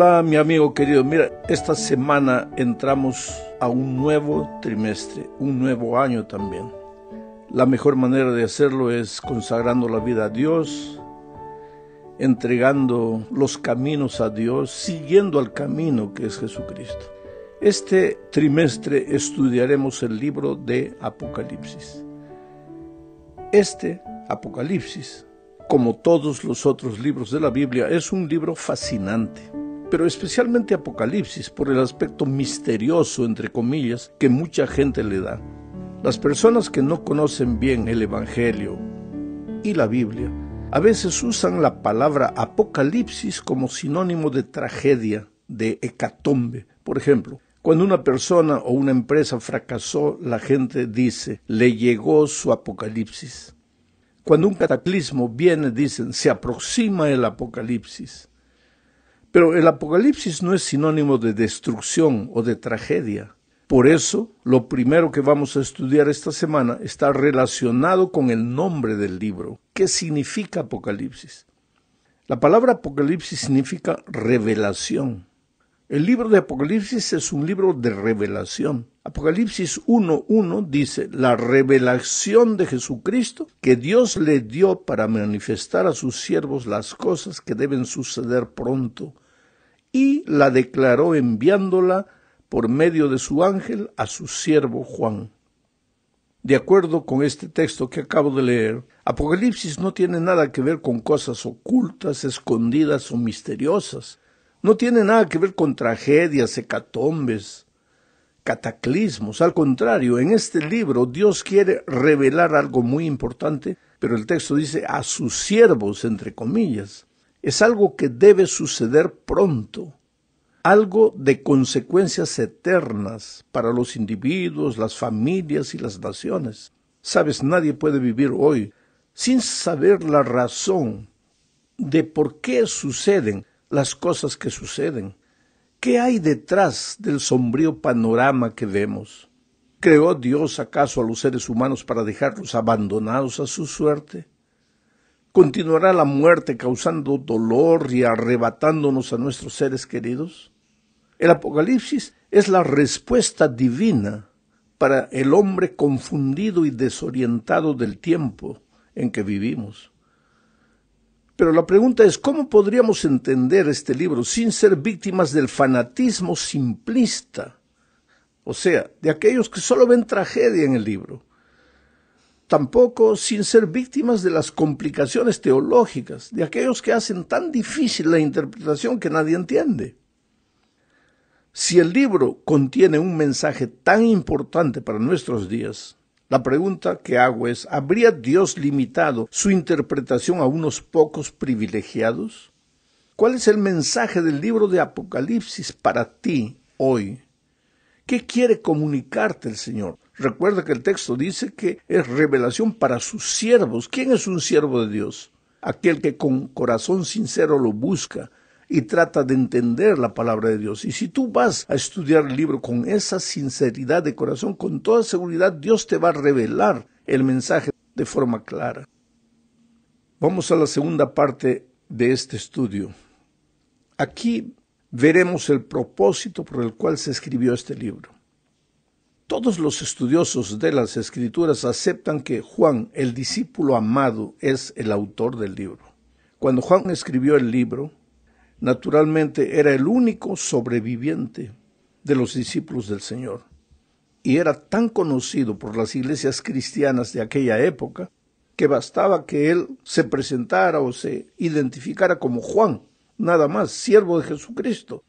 Hola mi amigo querido, mira, esta semana entramos a un nuevo trimestre, un nuevo año también. La mejor manera de hacerlo es consagrando la vida a Dios, entregando los caminos a Dios, siguiendo al camino que es Jesucristo. Este trimestre estudiaremos el libro de Apocalipsis. Este Apocalipsis, como todos los otros libros de la Biblia, es un libro fascinante pero especialmente Apocalipsis por el aspecto misterioso, entre comillas, que mucha gente le da. Las personas que no conocen bien el Evangelio y la Biblia a veces usan la palabra Apocalipsis como sinónimo de tragedia, de hecatombe. Por ejemplo, cuando una persona o una empresa fracasó, la gente dice, le llegó su Apocalipsis. Cuando un cataclismo viene, dicen, se aproxima el Apocalipsis. Pero el apocalipsis no es sinónimo de destrucción o de tragedia. Por eso, lo primero que vamos a estudiar esta semana está relacionado con el nombre del libro. ¿Qué significa Apocalipsis? La palabra Apocalipsis significa revelación. El libro de Apocalipsis es un libro de revelación. Apocalipsis 1.1 dice, la revelación de Jesucristo que Dios le dio para manifestar a sus siervos las cosas que deben suceder pronto y la declaró enviándola por medio de su ángel a su siervo Juan. De acuerdo con este texto que acabo de leer, Apocalipsis no tiene nada que ver con cosas ocultas, escondidas o misteriosas. No tiene nada que ver con tragedias, hecatombes, cataclismos. Al contrario, en este libro Dios quiere revelar algo muy importante, pero el texto dice a sus siervos, entre comillas es algo que debe suceder pronto, algo de consecuencias eternas para los individuos, las familias y las naciones. Sabes, nadie puede vivir hoy sin saber la razón de por qué suceden las cosas que suceden. ¿Qué hay detrás del sombrío panorama que vemos? ¿Creó Dios acaso a los seres humanos para dejarlos abandonados a su suerte? ¿Continuará la muerte causando dolor y arrebatándonos a nuestros seres queridos? El Apocalipsis es la respuesta divina para el hombre confundido y desorientado del tiempo en que vivimos. Pero la pregunta es, ¿cómo podríamos entender este libro sin ser víctimas del fanatismo simplista? O sea, de aquellos que solo ven tragedia en el libro tampoco sin ser víctimas de las complicaciones teológicas, de aquellos que hacen tan difícil la interpretación que nadie entiende. Si el libro contiene un mensaje tan importante para nuestros días, la pregunta que hago es, ¿habría Dios limitado su interpretación a unos pocos privilegiados? ¿Cuál es el mensaje del libro de Apocalipsis para ti hoy? ¿Qué quiere comunicarte el Señor? Recuerda que el texto dice que es revelación para sus siervos. ¿Quién es un siervo de Dios? Aquel que con corazón sincero lo busca y trata de entender la palabra de Dios. Y si tú vas a estudiar el libro con esa sinceridad de corazón, con toda seguridad Dios te va a revelar el mensaje de forma clara. Vamos a la segunda parte de este estudio. Aquí veremos el propósito por el cual se escribió este libro. Todos los estudiosos de las escrituras aceptan que Juan, el discípulo amado, es el autor del libro. Cuando Juan escribió el libro, naturalmente era el único sobreviviente de los discípulos del Señor y era tan conocido por las iglesias cristianas de aquella época que bastaba que él se presentara o se identificara como Juan nada más, siervo de Jesucristo.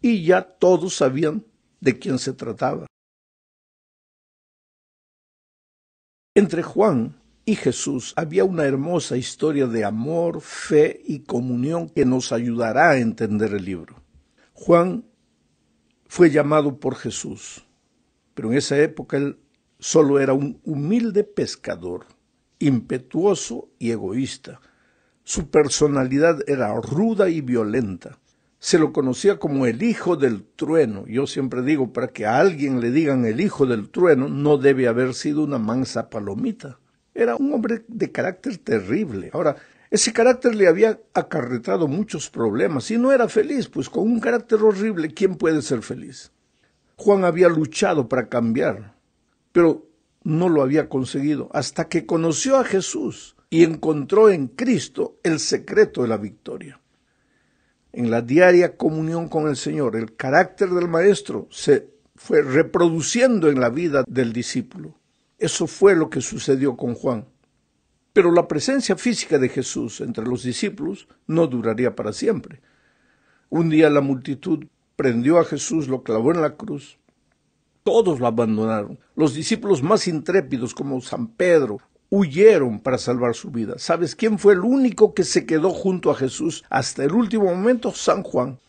Y ya todos sabían de quién se trataba. Entre Juan y Jesús había una hermosa historia de amor, fe y comunión que nos ayudará a entender el libro. Juan fue llamado por Jesús, pero en esa época él solo era un humilde pescador, impetuoso y egoísta su personalidad era ruda y violenta. Se lo conocía como el hijo del trueno. Yo siempre digo, para que a alguien le digan el hijo del trueno, no debe haber sido una mansa palomita. Era un hombre de carácter terrible. Ahora, ese carácter le había acarretado muchos problemas y no era feliz, pues con un carácter horrible, ¿quién puede ser feliz? Juan había luchado para cambiar, pero no lo había conseguido hasta que conoció a Jesús y encontró en Cristo el secreto de la victoria. En la diaria comunión con el Señor, el carácter del Maestro se fue reproduciendo en la vida del discípulo. Eso fue lo que sucedió con Juan. Pero la presencia física de Jesús entre los discípulos no duraría para siempre. Un día la multitud prendió a Jesús, lo clavó en la cruz. Todos lo abandonaron. Los discípulos más intrépidos como San Pedro, huyeron para salvar su vida. ¿Sabes quién fue el único que se quedó junto a Jesús hasta el último momento? San Juan.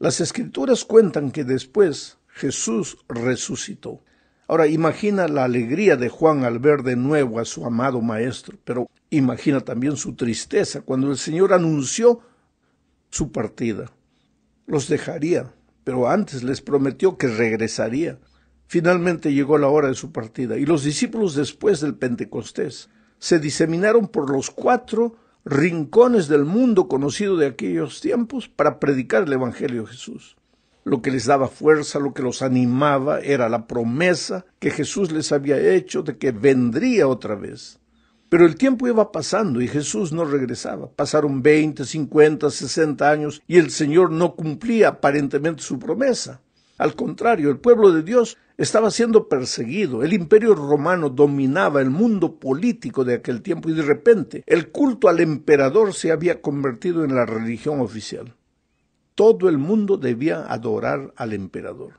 Las escrituras cuentan que después Jesús resucitó. Ahora imagina la alegría de Juan al ver de nuevo a su amado maestro, pero imagina también su tristeza cuando el Señor anunció su partida. Los dejaría, pero antes les prometió que regresaría. Finalmente llegó la hora de su partida y los discípulos después del Pentecostés se diseminaron por los cuatro rincones del mundo conocido de aquellos tiempos para predicar el Evangelio de Jesús. Lo que les daba fuerza, lo que los animaba, era la promesa que Jesús les había hecho de que vendría otra vez. Pero el tiempo iba pasando y Jesús no regresaba. Pasaron veinte, cincuenta, sesenta años y el Señor no cumplía aparentemente su promesa. Al contrario, el pueblo de Dios estaba siendo perseguido, el imperio romano dominaba el mundo político de aquel tiempo y de repente el culto al emperador se había convertido en la religión oficial. Todo el mundo debía adorar al emperador.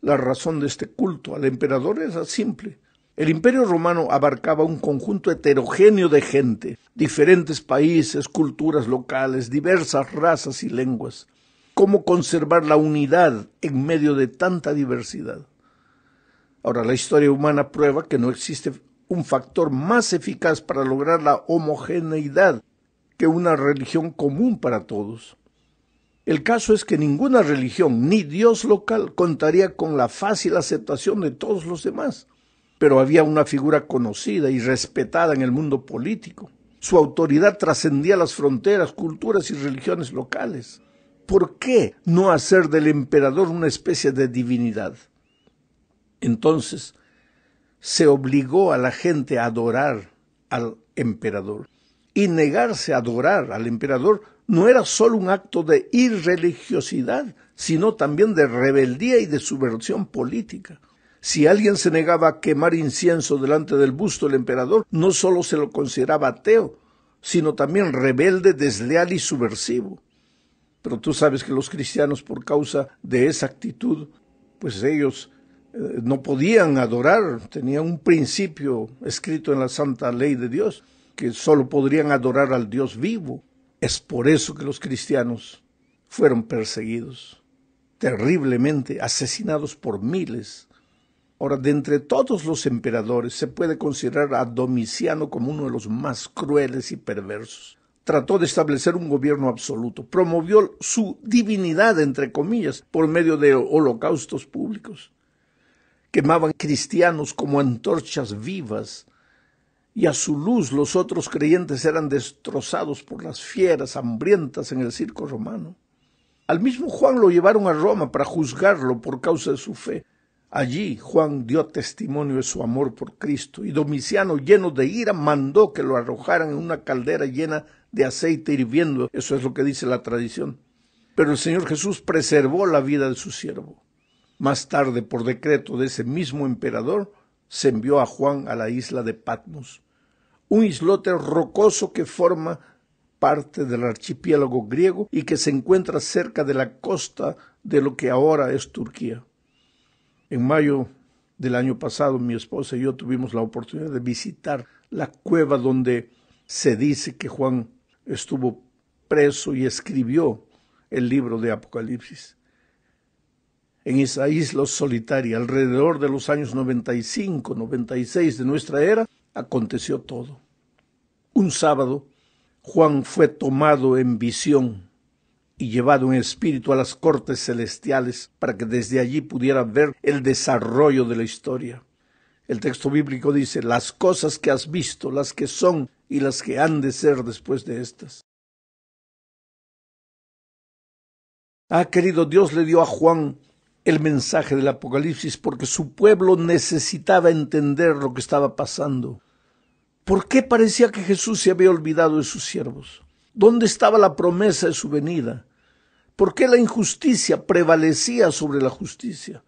La razón de este culto al emperador era simple. El imperio romano abarcaba un conjunto heterogéneo de gente, diferentes países, culturas locales, diversas razas y lenguas cómo conservar la unidad en medio de tanta diversidad. Ahora, la historia humana prueba que no existe un factor más eficaz para lograr la homogeneidad que una religión común para todos. El caso es que ninguna religión ni Dios local contaría con la fácil aceptación de todos los demás, pero había una figura conocida y respetada en el mundo político. Su autoridad trascendía las fronteras, culturas y religiones locales. ¿Por qué no hacer del emperador una especie de divinidad? Entonces, se obligó a la gente a adorar al emperador. Y negarse a adorar al emperador no era solo un acto de irreligiosidad, sino también de rebeldía y de subversión política. Si alguien se negaba a quemar incienso delante del busto del emperador, no solo se lo consideraba ateo, sino también rebelde, desleal y subversivo. Pero tú sabes que los cristianos por causa de esa actitud, pues ellos eh, no podían adorar, tenían un principio escrito en la santa ley de Dios, que solo podrían adorar al Dios vivo. Es por eso que los cristianos fueron perseguidos, terriblemente asesinados por miles. Ahora, de entre todos los emperadores, se puede considerar a Domiciano como uno de los más crueles y perversos trató de establecer un gobierno absoluto, promovió su divinidad, entre comillas, por medio de holocaustos públicos. Quemaban cristianos como antorchas vivas y a su luz los otros creyentes eran destrozados por las fieras hambrientas en el circo romano. Al mismo Juan lo llevaron a Roma para juzgarlo por causa de su fe. Allí Juan dio testimonio de su amor por Cristo y Domiciano, lleno de ira, mandó que lo arrojaran en una caldera llena de aceite hirviendo. Eso es lo que dice la tradición. Pero el Señor Jesús preservó la vida de su siervo. Más tarde, por decreto de ese mismo emperador, se envió a Juan a la isla de Patmos, un islote rocoso que forma parte del archipiélago griego y que se encuentra cerca de la costa de lo que ahora es Turquía. En mayo del año pasado, mi esposa y yo tuvimos la oportunidad de visitar la cueva donde se dice que Juan estuvo preso y escribió el libro de Apocalipsis. En esa isla solitaria, alrededor de los años 95, 96 de nuestra era, aconteció todo. Un sábado, Juan fue tomado en visión y llevado en espíritu a las cortes celestiales para que desde allí pudiera ver el desarrollo de la historia. El texto bíblico dice, las cosas que has visto, las que son, y las que han de ser después de estas. Ah, querido Dios le dio a Juan el mensaje del Apocalipsis porque su pueblo necesitaba entender lo que estaba pasando. ¿Por qué parecía que Jesús se había olvidado de sus siervos? ¿Dónde estaba la promesa de su venida? ¿Por qué la injusticia prevalecía sobre la justicia?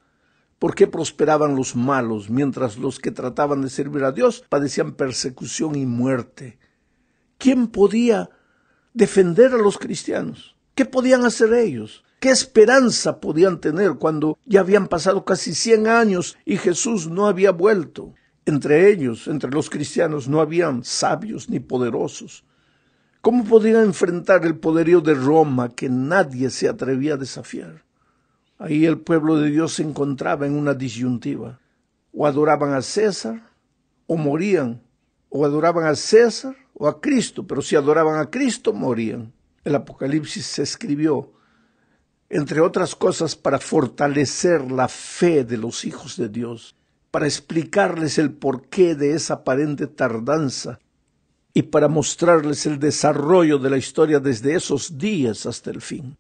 ¿Por qué prosperaban los malos mientras los que trataban de servir a Dios padecían persecución y muerte? ¿Quién podía defender a los cristianos? ¿Qué podían hacer ellos? ¿Qué esperanza podían tener cuando ya habían pasado casi cien años y Jesús no había vuelto? Entre ellos, entre los cristianos, no habían sabios ni poderosos. ¿Cómo podían enfrentar el poderío de Roma que nadie se atrevía a desafiar? Ahí el pueblo de Dios se encontraba en una disyuntiva. O adoraban a César o morían. O adoraban a César o a Cristo, pero si adoraban a Cristo morían. El Apocalipsis se escribió, entre otras cosas, para fortalecer la fe de los hijos de Dios, para explicarles el porqué de esa aparente tardanza y para mostrarles el desarrollo de la historia desde esos días hasta el fin.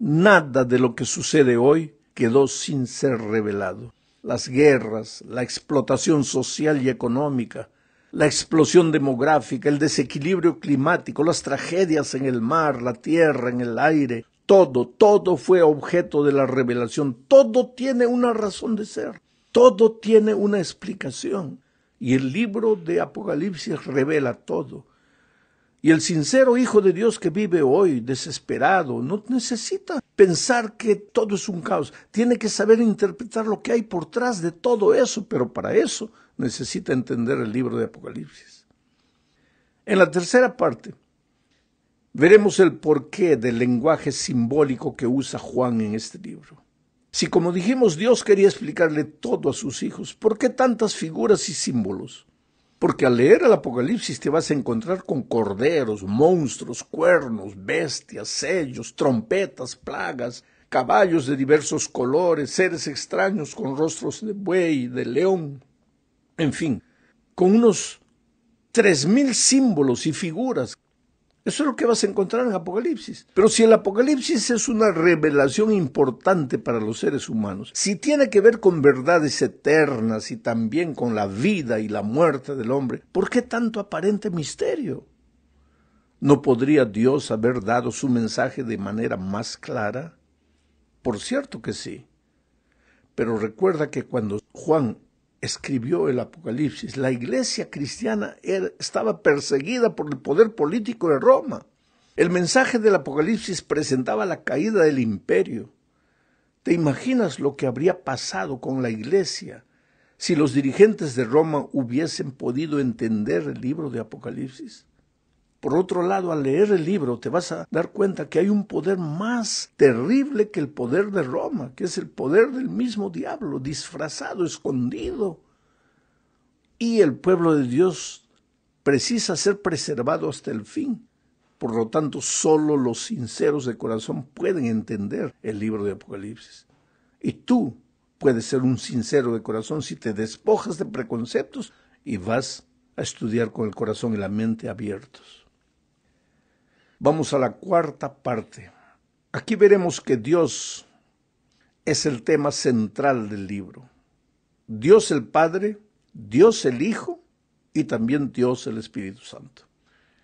Nada de lo que sucede hoy quedó sin ser revelado. Las guerras, la explotación social y económica, la explosión demográfica, el desequilibrio climático, las tragedias en el mar, la tierra, en el aire, todo, todo fue objeto de la revelación, todo tiene una razón de ser, todo tiene una explicación. Y el libro de Apocalipsis revela todo. Y el sincero Hijo de Dios que vive hoy, desesperado, no necesita pensar que todo es un caos. Tiene que saber interpretar lo que hay por trás de todo eso, pero para eso necesita entender el libro de Apocalipsis. En la tercera parte, veremos el porqué del lenguaje simbólico que usa Juan en este libro. Si como dijimos Dios quería explicarle todo a sus hijos, ¿por qué tantas figuras y símbolos? Porque al leer el Apocalipsis te vas a encontrar con corderos, monstruos, cuernos, bestias, sellos, trompetas, plagas, caballos de diversos colores, seres extraños con rostros de buey, de león, en fin, con unos tres mil símbolos y figuras eso es lo que vas a encontrar en Apocalipsis. Pero si el Apocalipsis es una revelación importante para los seres humanos, si tiene que ver con verdades eternas y también con la vida y la muerte del hombre, ¿por qué tanto aparente misterio? ¿No podría Dios haber dado su mensaje de manera más clara? Por cierto que sí. Pero recuerda que cuando Juan escribió el Apocalipsis, la iglesia cristiana estaba perseguida por el poder político de Roma. El mensaje del Apocalipsis presentaba la caída del imperio. ¿Te imaginas lo que habría pasado con la iglesia si los dirigentes de Roma hubiesen podido entender el libro de Apocalipsis? Por otro lado, al leer el libro te vas a dar cuenta que hay un poder más terrible que el poder de Roma, que es el poder del mismo diablo, disfrazado, escondido. Y el pueblo de Dios precisa ser preservado hasta el fin. Por lo tanto, solo los sinceros de corazón pueden entender el libro de Apocalipsis. Y tú puedes ser un sincero de corazón si te despojas de preconceptos y vas a estudiar con el corazón y la mente abiertos. Vamos a la cuarta parte. Aquí veremos que Dios es el tema central del libro. Dios el Padre, Dios el Hijo y también Dios el Espíritu Santo.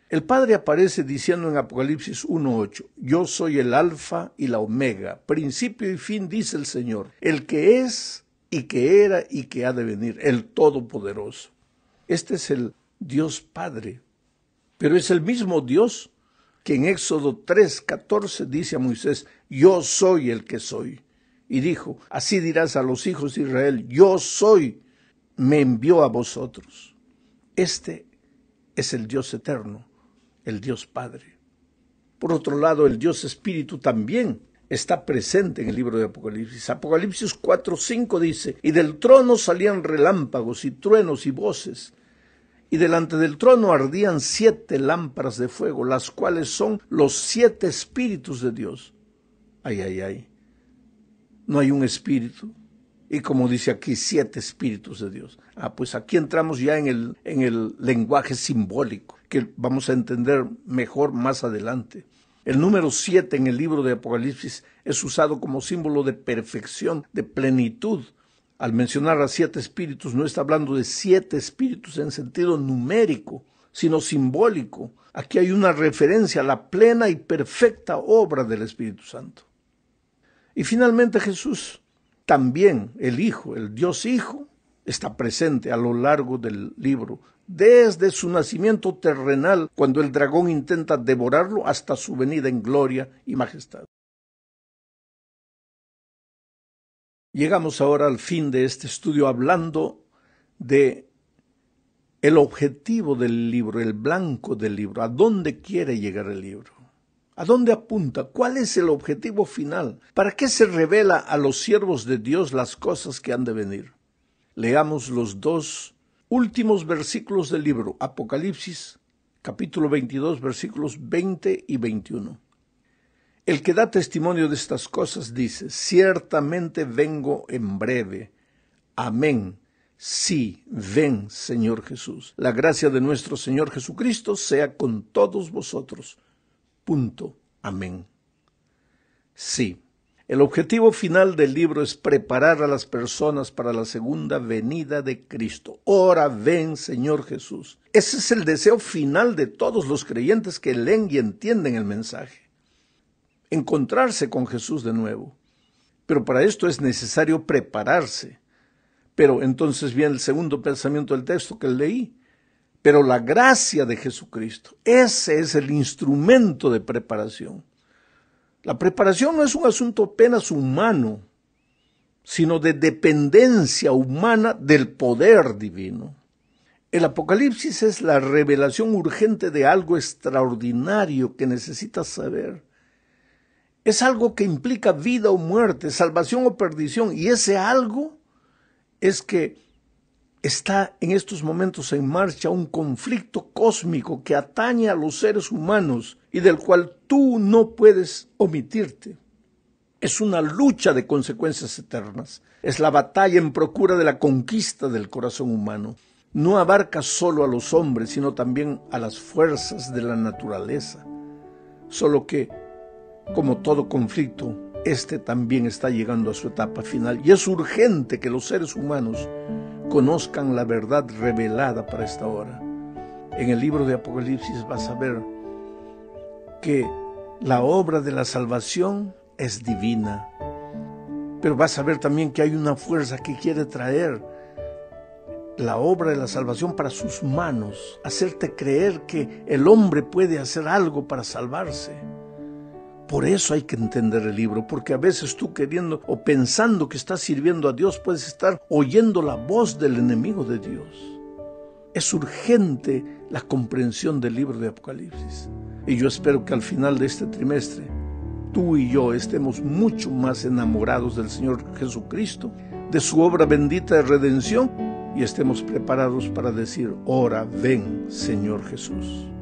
El Padre aparece diciendo en Apocalipsis 1.8, yo soy el Alfa y la Omega, principio y fin, dice el Señor, el que es y que era y que ha de venir, el Todopoderoso. Este es el Dios Padre, pero es el mismo Dios que en Éxodo 3, 14 dice a Moisés, yo soy el que soy. Y dijo, así dirás a los hijos de Israel, yo soy, me envió a vosotros. Este es el Dios eterno, el Dios Padre. Por otro lado, el Dios Espíritu también está presente en el libro de Apocalipsis. Apocalipsis 4:5 dice, y del trono salían relámpagos y truenos y voces, y delante del trono ardían siete lámparas de fuego, las cuales son los siete espíritus de Dios. Ay, ay, ay. No hay un espíritu. Y como dice aquí, siete espíritus de Dios. Ah, pues aquí entramos ya en el, en el lenguaje simbólico, que vamos a entender mejor más adelante. El número siete en el libro de Apocalipsis es usado como símbolo de perfección, de plenitud, al mencionar a siete espíritus, no está hablando de siete espíritus en sentido numérico, sino simbólico. Aquí hay una referencia a la plena y perfecta obra del Espíritu Santo. Y finalmente Jesús, también el Hijo, el Dios Hijo, está presente a lo largo del libro, desde su nacimiento terrenal, cuando el dragón intenta devorarlo, hasta su venida en gloria y majestad. Llegamos ahora al fin de este estudio hablando de el objetivo del libro, el blanco del libro, a dónde quiere llegar el libro, a dónde apunta, cuál es el objetivo final, para qué se revela a los siervos de Dios las cosas que han de venir. Leamos los dos últimos versículos del libro, Apocalipsis, capítulo 22, versículos 20 y 21. El que da testimonio de estas cosas dice, ciertamente vengo en breve. Amén. Sí, ven, Señor Jesús. La gracia de nuestro Señor Jesucristo sea con todos vosotros. Punto. Amén. Sí. El objetivo final del libro es preparar a las personas para la segunda venida de Cristo. Ora, ven, Señor Jesús. Ese es el deseo final de todos los creyentes que leen y entienden el mensaje encontrarse con Jesús de nuevo. Pero para esto es necesario prepararse. Pero entonces viene el segundo pensamiento del texto que leí. Pero la gracia de Jesucristo, ese es el instrumento de preparación. La preparación no es un asunto apenas humano, sino de dependencia humana del poder divino. El Apocalipsis es la revelación urgente de algo extraordinario que necesitas saber es algo que implica vida o muerte, salvación o perdición, y ese algo es que está en estos momentos en marcha un conflicto cósmico que atañe a los seres humanos y del cual tú no puedes omitirte. Es una lucha de consecuencias eternas, es la batalla en procura de la conquista del corazón humano. No abarca solo a los hombres, sino también a las fuerzas de la naturaleza. Solo que como todo conflicto, este también está llegando a su etapa final y es urgente que los seres humanos conozcan la verdad revelada para esta hora. En el libro de Apocalipsis vas a ver que la obra de la salvación es divina, pero vas a ver también que hay una fuerza que quiere traer la obra de la salvación para sus manos, hacerte creer que el hombre puede hacer algo para salvarse. Por eso hay que entender el libro, porque a veces tú queriendo o pensando que estás sirviendo a Dios puedes estar oyendo la voz del enemigo de Dios. Es urgente la comprensión del libro de Apocalipsis. Y yo espero que al final de este trimestre tú y yo estemos mucho más enamorados del Señor Jesucristo, de su obra bendita de redención y estemos preparados para decir, ora ven Señor Jesús.